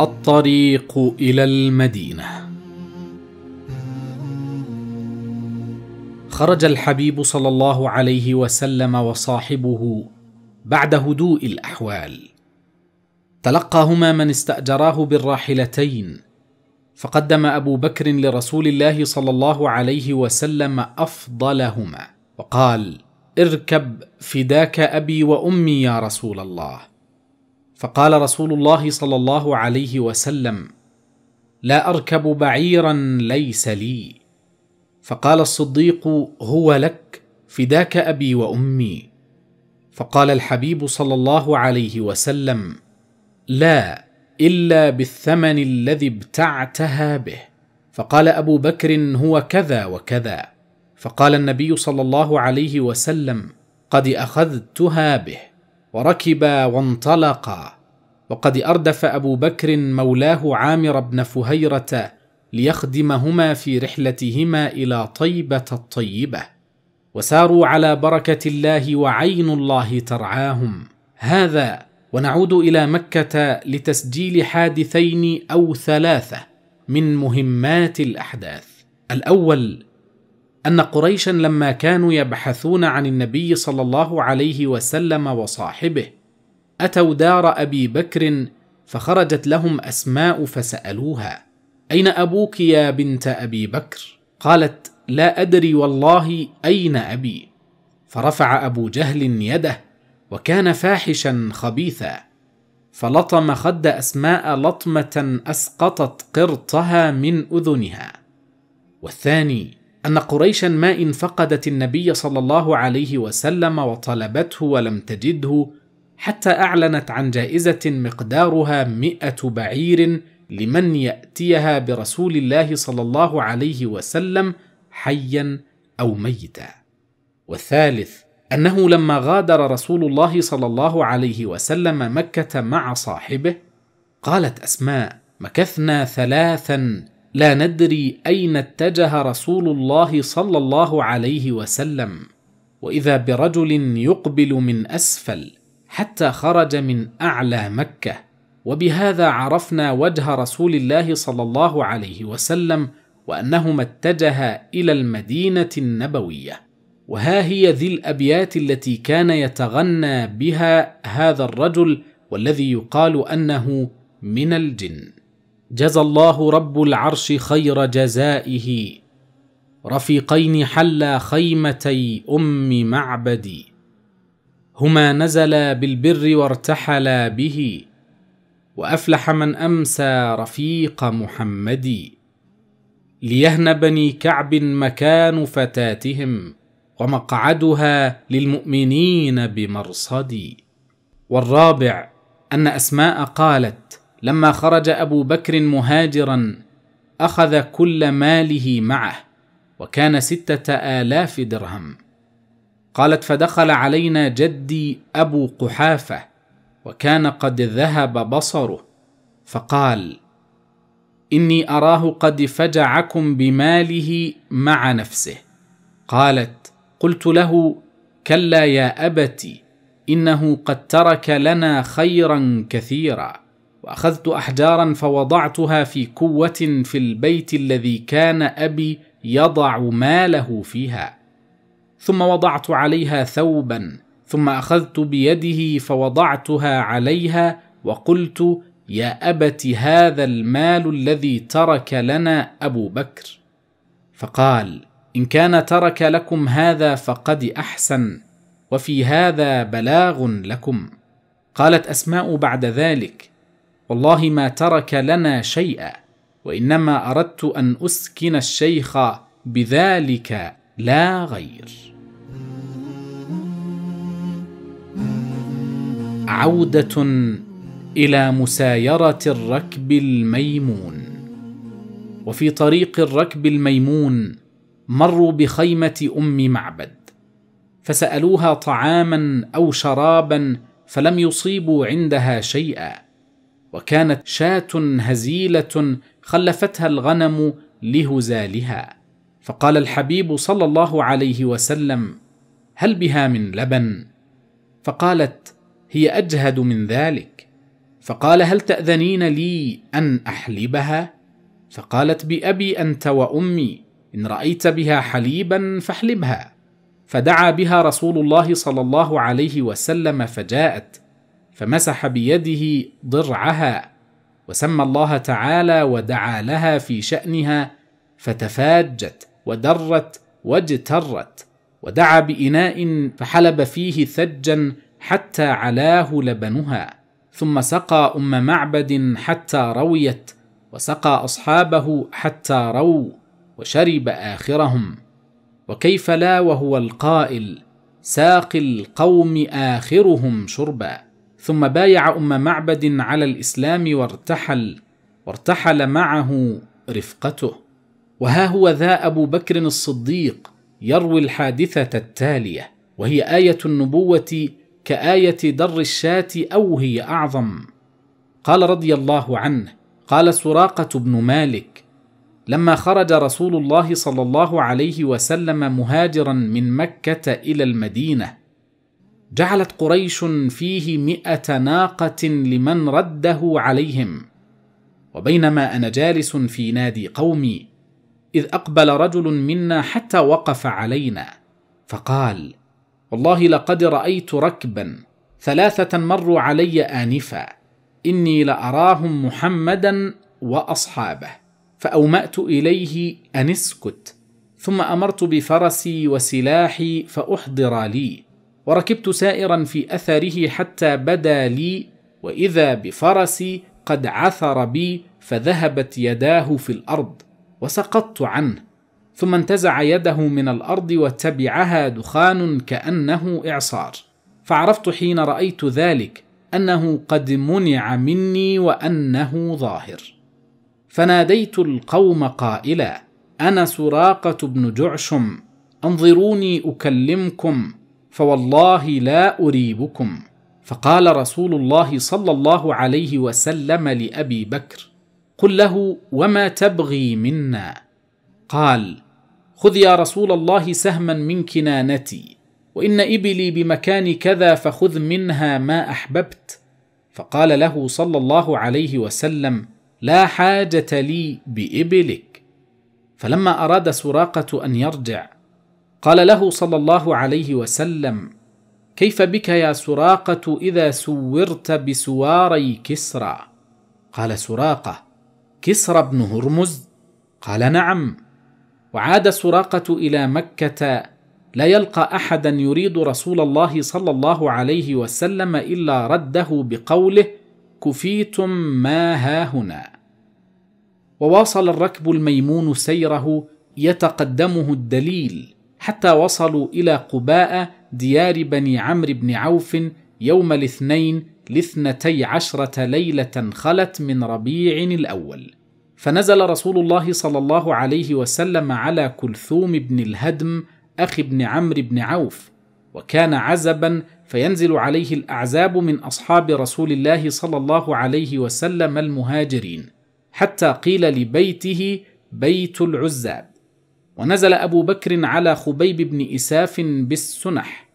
الطريق الى المدينه خرج الحبيب صلى الله عليه وسلم وصاحبه بعد هدوء الاحوال تلقاهما من استاجراه بالراحلتين فقدم ابو بكر لرسول الله صلى الله عليه وسلم افضلهما وقال اركب فداك ابي وامي يا رسول الله فقال رسول الله صلى الله عليه وسلم لا اركب بعيرا ليس لي فقال الصديق هو لك فداك ابي وامي فقال الحبيب صلى الله عليه وسلم لا الا بالثمن الذي ابتعتها به فقال ابو بكر هو كذا وكذا فقال النبي صلى الله عليه وسلم قد اخذتها به وركبا وانطلقا وقد اردف ابو بكر مولاه عامر بن فهيره ليخدمهما في رحلتهما الى طيبه الطيبه وساروا على بركه الله وعين الله ترعاهم هذا ونعود الى مكه لتسجيل حادثين او ثلاثه من مهمات الاحداث الاول ان قريشا لما كانوا يبحثون عن النبي صلى الله عليه وسلم وصاحبه اتوا دار ابي بكر فخرجت لهم اسماء فسالوها اين ابوك يا بنت ابي بكر قالت لا ادري والله اين ابي فرفع ابو جهل يده وكان فاحشا خبيثا فلطم خد اسماء لطمه اسقطت قرطها من اذنها والثاني أن قريشا ما إن فقدت النبي صلى الله عليه وسلم وطلبته ولم تجده حتى أعلنت عن جائزة مقدارها مئة بعير لمن يأتيها برسول الله صلى الله عليه وسلم حيا أو ميتا. والثالث أنه لما غادر رسول الله صلى الله عليه وسلم مكة مع صاحبه قالت أسماء مكثنا ثلاثا لا ندري اين اتجه رسول الله صلى الله عليه وسلم واذا برجل يقبل من اسفل حتى خرج من اعلى مكه وبهذا عرفنا وجه رسول الله صلى الله عليه وسلم وانهما اتجه الى المدينه النبويه وها هي ذي الابيات التي كان يتغنى بها هذا الرجل والذي يقال انه من الجن جزى الله رب العرش خير جزائه رفيقين حلا خيمتي ام معبدي هما نزلا بالبر وارتحلا به وافلح من امسى رفيق محمد ليهن بني كعب مكان فتاتهم ومقعدها للمؤمنين بمرصد والرابع ان اسماء قالت لما خرج ابو بكر مهاجرا اخذ كل ماله معه وكان سته الاف درهم قالت فدخل علينا جدي ابو قحافه وكان قد ذهب بصره فقال اني اراه قد فجعكم بماله مع نفسه قالت قلت له كلا يا ابت انه قد ترك لنا خيرا كثيرا واخذت احجارا فوضعتها في كوه في البيت الذي كان ابي يضع ماله فيها ثم وضعت عليها ثوبا ثم اخذت بيده فوضعتها عليها وقلت يا ابت هذا المال الذي ترك لنا ابو بكر فقال ان كان ترك لكم هذا فقد احسن وفي هذا بلاغ لكم قالت اسماء بعد ذلك والله ما ترك لنا شيئا وانما اردت ان اسكن الشيخ بذلك لا غير عوده الى مسايره الركب الميمون وفي طريق الركب الميمون مروا بخيمه ام معبد فسالوها طعاما او شرابا فلم يصيبوا عندها شيئا وكانت شاة هزيلة خلفتها الغنم لهزالها فقال الحبيب صلى الله عليه وسلم هل بها من لبن فقالت هي اجهد من ذلك فقال هل تاذنين لي ان احلبها فقالت بابي انت وامي ان رايت بها حليبا فاحلبها فدعا بها رسول الله صلى الله عليه وسلم فجاءت فمسح بيده ضرعها وسمى الله تعالى ودعا لها في شأنها فتفاجت ودرت واجترت ودعا بإناء فحلب فيه ثجا حتى علاه لبنها ثم سقى أم معبد حتى رويت وسقى أصحابه حتى رووا وشرب آخرهم وكيف لا وهو القائل ساق القوم آخرهم شربًا ثم بايع أم معبد على الإسلام وارتحل وارتحل معه رفقته وها هو ذا أبو بكر الصديق يروي الحادثة التالية وهي آية النبوة كآية در الشاة أو هي أعظم قال رضي الله عنه قال سراقة بن مالك لما خرج رسول الله صلى الله عليه وسلم مهاجرا من مكة إلى المدينة جعلت قريش فيه مئة ناقة لمن رده عليهم وبينما أنا جالس في نادي قومي إذ أقبل رجل منا حتى وقف علينا فقال والله لقد رأيت ركبا ثلاثة مروا علي آنفا إني لأراهم محمدا وأصحابه فأومأت إليه أن اسكت ثم أمرت بفرسي وسلاحي فأحضر لي وركبت سائرا في اثره حتى بدا لي واذا بفرسي قد عثر بي فذهبت يداه في الارض وسقطت عنه ثم انتزع يده من الارض وتبعها دخان كانه اعصار فعرفت حين رايت ذلك انه قد منع مني وانه ظاهر فناديت القوم قائلا انا سراقه بن جعشم انظروني اكلمكم فوالله لا اريبكم فقال رسول الله صلى الله عليه وسلم لابي بكر قل له وما تبغي منا قال خذ يا رسول الله سهما من كنانتي وان ابلي بمكان كذا فخذ منها ما احببت فقال له صلى الله عليه وسلم لا حاجه لي بابلك فلما اراد سراقه ان يرجع قال له صلى الله عليه وسلم كيف بك يا سراقه اذا سورت بسواري كسرى قال سراقه كسرى بن هرمز قال نعم وعاد سراقه الى مكه لا يلقى احدا يريد رسول الله صلى الله عليه وسلم الا رده بقوله كفيتم ما هاهنا وواصل الركب الميمون سيره يتقدمه الدليل حتى وصلوا إلى قباء ديار بني عمرو بن عوف يوم الاثنين لاثنتي عشرة ليلة خلت من ربيع الأول فنزل رسول الله صلى الله عليه وسلم على كلثوم بن الهدم أخي بن عمرو بن عوف وكان عزبا فينزل عليه الأعزاب من أصحاب رسول الله صلى الله عليه وسلم المهاجرين حتى قيل لبيته بيت العزاب ونزل أبو بكر على خبيب بن إساف بالسنح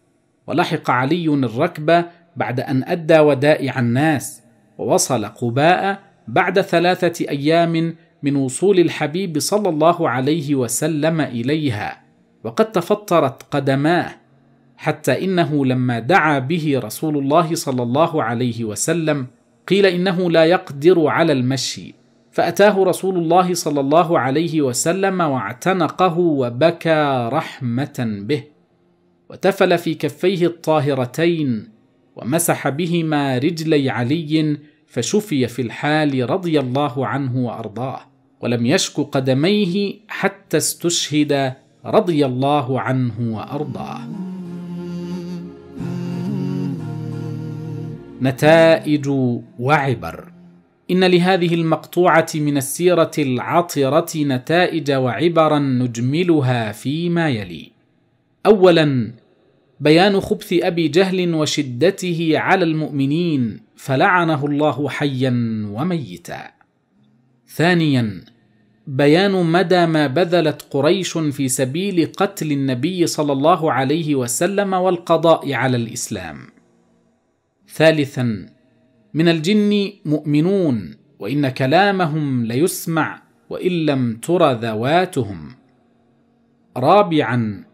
ولحق علي الركب بعد أن أدى ودائع الناس ووصل قباء بعد ثلاثة أيام من وصول الحبيب صلى الله عليه وسلم إليها وقد تفطرت قدماه حتى إنه لما دعا به رسول الله صلى الله عليه وسلم قيل إنه لا يقدر على المشي فأتاه رسول الله صلى الله عليه وسلم واعتنقه وبكى رحمة به، وتفل في كفيه الطاهرتين، ومسح بهما رجلي علي فشفي في الحال رضي الله عنه وأرضاه، ولم يشك قدميه حتى استشهد رضي الله عنه وأرضاه. نتائج وعبر إن لهذه المقطوعة من السيرة العطرة نتائج وعبرا نجملها فيما يلي. أولا بيان خبث أبي جهل وشدته على المؤمنين فلعنه الله حيا وميتا. ثانيا بيان مدى ما بذلت قريش في سبيل قتل النبي صلى الله عليه وسلم والقضاء على الإسلام. ثالثا من الجن مؤمنون وان كلامهم ليسمع وان لم تر ذواتهم رابعا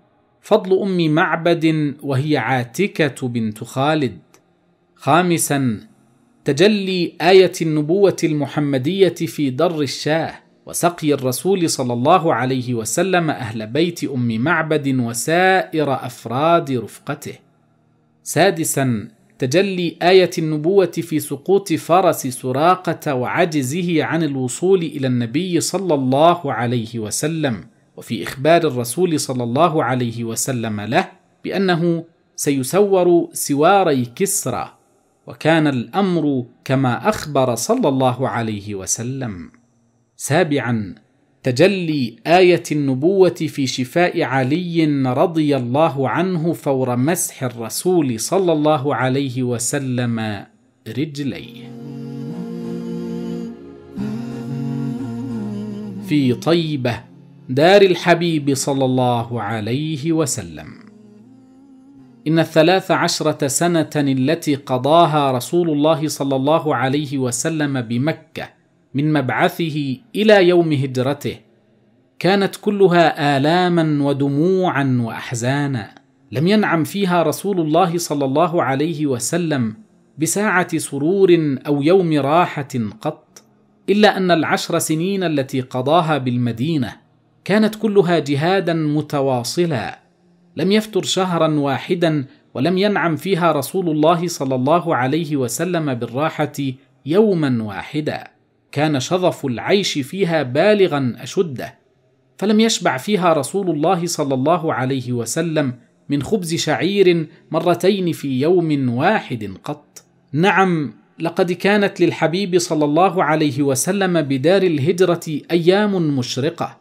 فضل ام معبد وهي عاتكه بنت خالد خامسا تجلي ايه النبوه المحمديه في در الشاه وسقي الرسول صلى الله عليه وسلم اهل بيت ام معبد وسائر افراد رفقته سادسا تجلي آية النبوة في سقوط فرس سراقة وعجزه عن الوصول إلى النبي صلى الله عليه وسلم، وفي إخبار الرسول صلى الله عليه وسلم له بأنه سيسور سواري كسرى، وكان الأمر كما أخبر صلى الله عليه وسلم. سابعاً تجلي ايه النبوه في شفاء علي رضي الله عنه فور مسح الرسول صلى الله عليه وسلم رجليه في طيبه دار الحبيب صلى الله عليه وسلم ان الثلاث عشره سنه التي قضاها رسول الله صلى الله عليه وسلم بمكه من مبعثه الى يوم هجرته كانت كلها الاما ودموعا واحزانا لم ينعم فيها رسول الله صلى الله عليه وسلم بساعه سرور او يوم راحه قط الا ان العشر سنين التي قضاها بالمدينه كانت كلها جهادا متواصلا لم يفتر شهرا واحدا ولم ينعم فيها رسول الله صلى الله عليه وسلم بالراحه يوما واحدا كان شظف العيش فيها بالغا اشده فلم يشبع فيها رسول الله صلى الله عليه وسلم من خبز شعير مرتين في يوم واحد قط نعم لقد كانت للحبيب صلى الله عليه وسلم بدار الهجره ايام مشرقه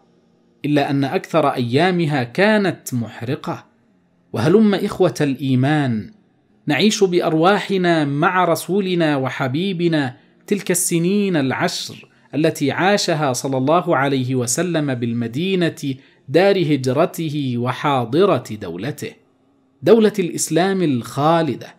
الا ان اكثر ايامها كانت محرقه وهلم اخوه الايمان نعيش بارواحنا مع رسولنا وحبيبنا تلك السنين العشر التي عاشها صلى الله عليه وسلم بالمدينه دار هجرته وحاضره دولته دوله الاسلام الخالده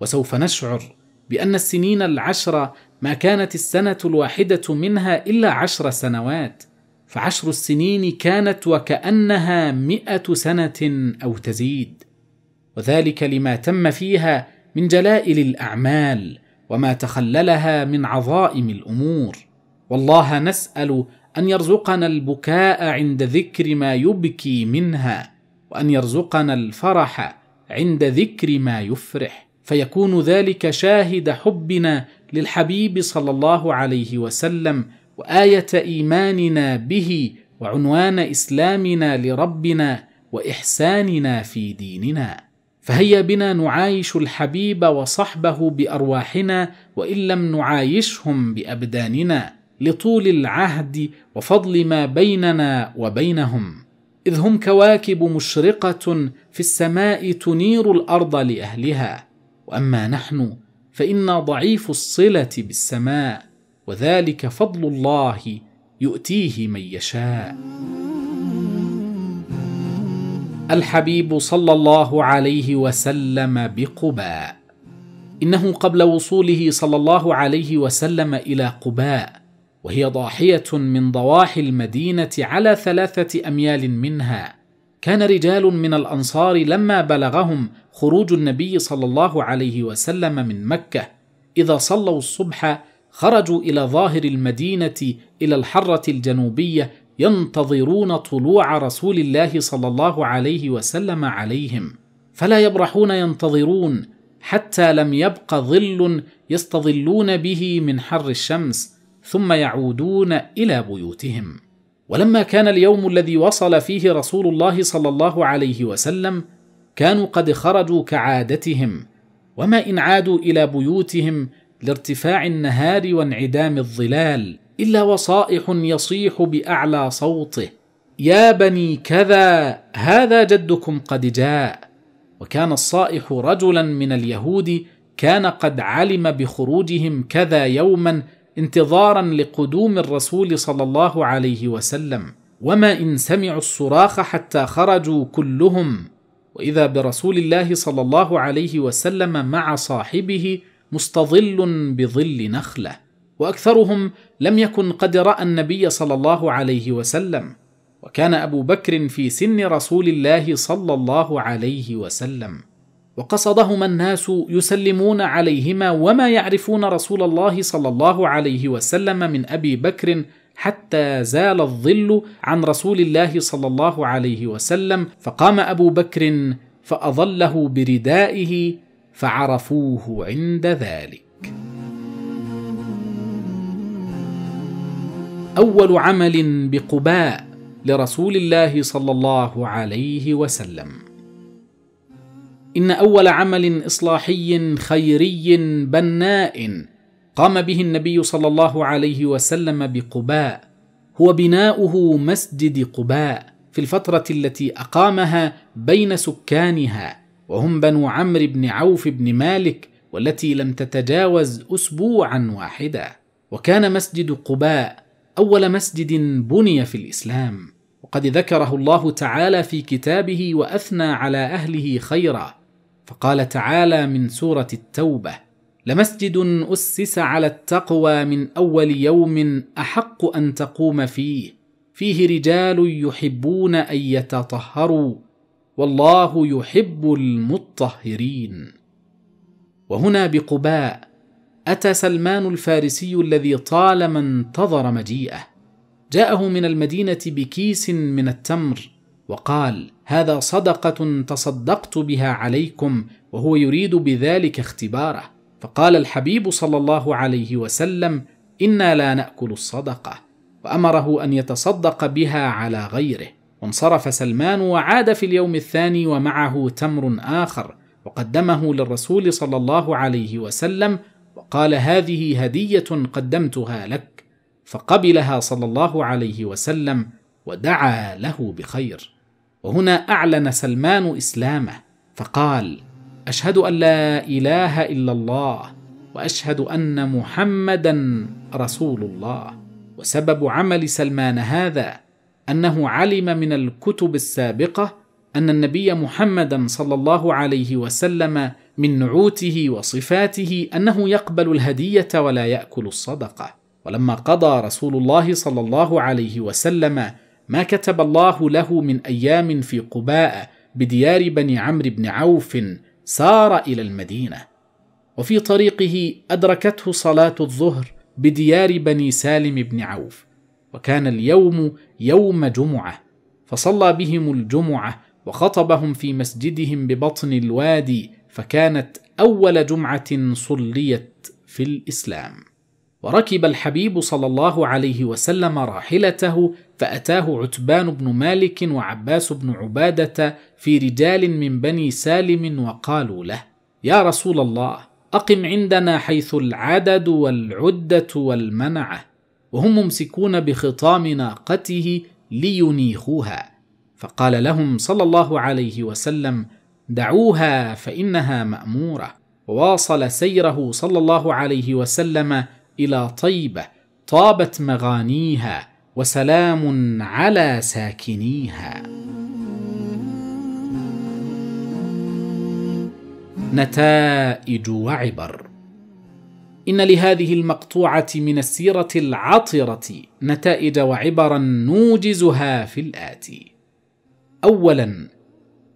وسوف نشعر بان السنين العشر ما كانت السنه الواحده منها الا عشر سنوات فعشر السنين كانت وكانها مئه سنه او تزيد وذلك لما تم فيها من جلائل الاعمال وما تخللها من عظائم الامور والله نسال ان يرزقنا البكاء عند ذكر ما يبكي منها وان يرزقنا الفرح عند ذكر ما يفرح فيكون ذلك شاهد حبنا للحبيب صلى الله عليه وسلم وايه ايماننا به وعنوان اسلامنا لربنا واحساننا في ديننا فهيا بنا نعايش الحبيب وصحبه بارواحنا وان لم نعايشهم بابداننا لطول العهد وفضل ما بيننا وبينهم اذ هم كواكب مشرقه في السماء تنير الارض لاهلها واما نحن فانا ضعيف الصله بالسماء وذلك فضل الله يؤتيه من يشاء الحبيب صلى الله عليه وسلم بقباء انه قبل وصوله صلى الله عليه وسلم الى قباء وهي ضاحيه من ضواحي المدينه على ثلاثه اميال منها كان رجال من الانصار لما بلغهم خروج النبي صلى الله عليه وسلم من مكه اذا صلوا الصبح خرجوا الى ظاهر المدينه الى الحره الجنوبيه ينتظرون طلوع رسول الله صلى الله عليه وسلم عليهم فلا يبرحون ينتظرون حتى لم يبق ظل يستظلون به من حر الشمس ثم يعودون الى بيوتهم ولما كان اليوم الذي وصل فيه رسول الله صلى الله عليه وسلم كانوا قد خرجوا كعادتهم وما ان عادوا الى بيوتهم لارتفاع النهار وانعدام الظلال إلا وصائح يصيح بأعلى صوته يا بني كذا هذا جدكم قد جاء وكان الصائح رجلا من اليهود كان قد علم بخروجهم كذا يوما انتظارا لقدوم الرسول صلى الله عليه وسلم وما ان سمعوا الصراخ حتى خرجوا كلهم واذا برسول الله صلى الله عليه وسلم مع صاحبه مستظل بظل نخله واكثرهم لم يكن قد راى النبي صلى الله عليه وسلم وكان ابو بكر في سن رسول الله صلى الله عليه وسلم وقصدهما الناس يسلمون عليهما وما يعرفون رسول الله صلى الله عليه وسلم من ابي بكر حتى زال الظل عن رسول الله صلى الله عليه وسلم فقام ابو بكر فاظله بردائه فعرفوه عند ذلك اول عمل بقباء لرسول الله صلى الله عليه وسلم ان اول عمل اصلاحي خيري بناء قام به النبي صلى الله عليه وسلم بقباء هو بناؤه مسجد قباء في الفتره التي اقامها بين سكانها وهم بنو عمرو بن عوف بن مالك والتي لم تتجاوز اسبوعا واحدا وكان مسجد قباء اول مسجد بني في الاسلام وقد ذكره الله تعالى في كتابه واثنى على اهله خيرا فقال تعالى من سوره التوبه لمسجد اسس على التقوى من اول يوم احق ان تقوم فيه فيه رجال يحبون ان يتطهروا والله يحب المطهرين وهنا بقباء اتى سلمان الفارسي الذي طالما انتظر مجيئه جاءه من المدينه بكيس من التمر وقال هذا صدقه تصدقت بها عليكم وهو يريد بذلك اختباره فقال الحبيب صلى الله عليه وسلم انا لا ناكل الصدقه وامره ان يتصدق بها على غيره وانصرف سلمان وعاد في اليوم الثاني ومعه تمر اخر وقدمه للرسول صلى الله عليه وسلم وقال هذه هديه قدمتها لك فقبلها صلى الله عليه وسلم ودعا له بخير وهنا اعلن سلمان اسلامه فقال اشهد ان لا اله الا الله واشهد ان محمدا رسول الله وسبب عمل سلمان هذا انه علم من الكتب السابقه ان النبي محمدا صلى الله عليه وسلم من نعوته وصفاته انه يقبل الهديه ولا ياكل الصدقه ولما قضى رسول الله صلى الله عليه وسلم ما كتب الله له من ايام في قباء بديار بني عمرو بن عوف سار الى المدينه وفي طريقه ادركته صلاه الظهر بديار بني سالم بن عوف وكان اليوم يوم جمعه فصلى بهم الجمعه وخطبهم في مسجدهم ببطن الوادي فكانت اول جمعه صليت في الاسلام وركب الحبيب صلى الله عليه وسلم راحلته فاتاه عتبان بن مالك وعباس بن عباده في رجال من بني سالم وقالوا له يا رسول الله اقم عندنا حيث العدد والعده والمنعه وهم ممسكون بخطام ناقته لينيخوها فقال لهم صلى الله عليه وسلم دعوها فانها ماموره وواصل سيره صلى الله عليه وسلم الى طيبه طابت مغانيها وسلام على ساكنيها نتائج وعبر ان لهذه المقطوعه من السيره العطره نتائج وعبرا نوجزها في الاتي اولا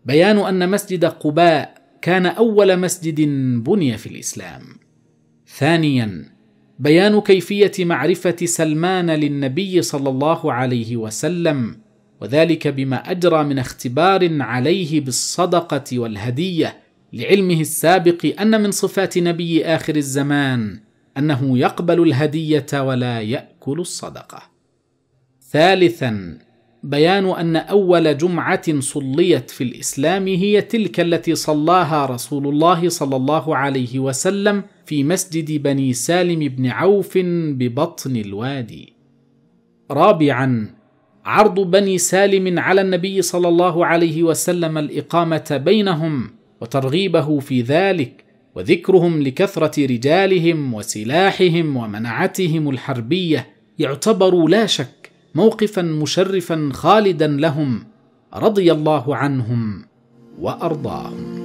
بيان ان مسجد قباء كان اول مسجد بني في الاسلام ثانيا بيان كيفيه معرفه سلمان للنبي صلى الله عليه وسلم وذلك بما اجرى من اختبار عليه بالصدقه والهديه لعلمه السابق ان من صفات نبي اخر الزمان انه يقبل الهديه ولا ياكل الصدقه ثالثا بيان ان اول جمعه صليت في الاسلام هي تلك التي صلاها رسول الله صلى الله عليه وسلم في مسجد بني سالم بن عوف ببطن الوادي رابعا عرض بني سالم على النبي صلى الله عليه وسلم الاقامه بينهم وترغيبه في ذلك وذكرهم لكثره رجالهم وسلاحهم ومنعتهم الحربيه يعتبر لا شك موقفا مشرفا خالدا لهم رضي الله عنهم وارضاهم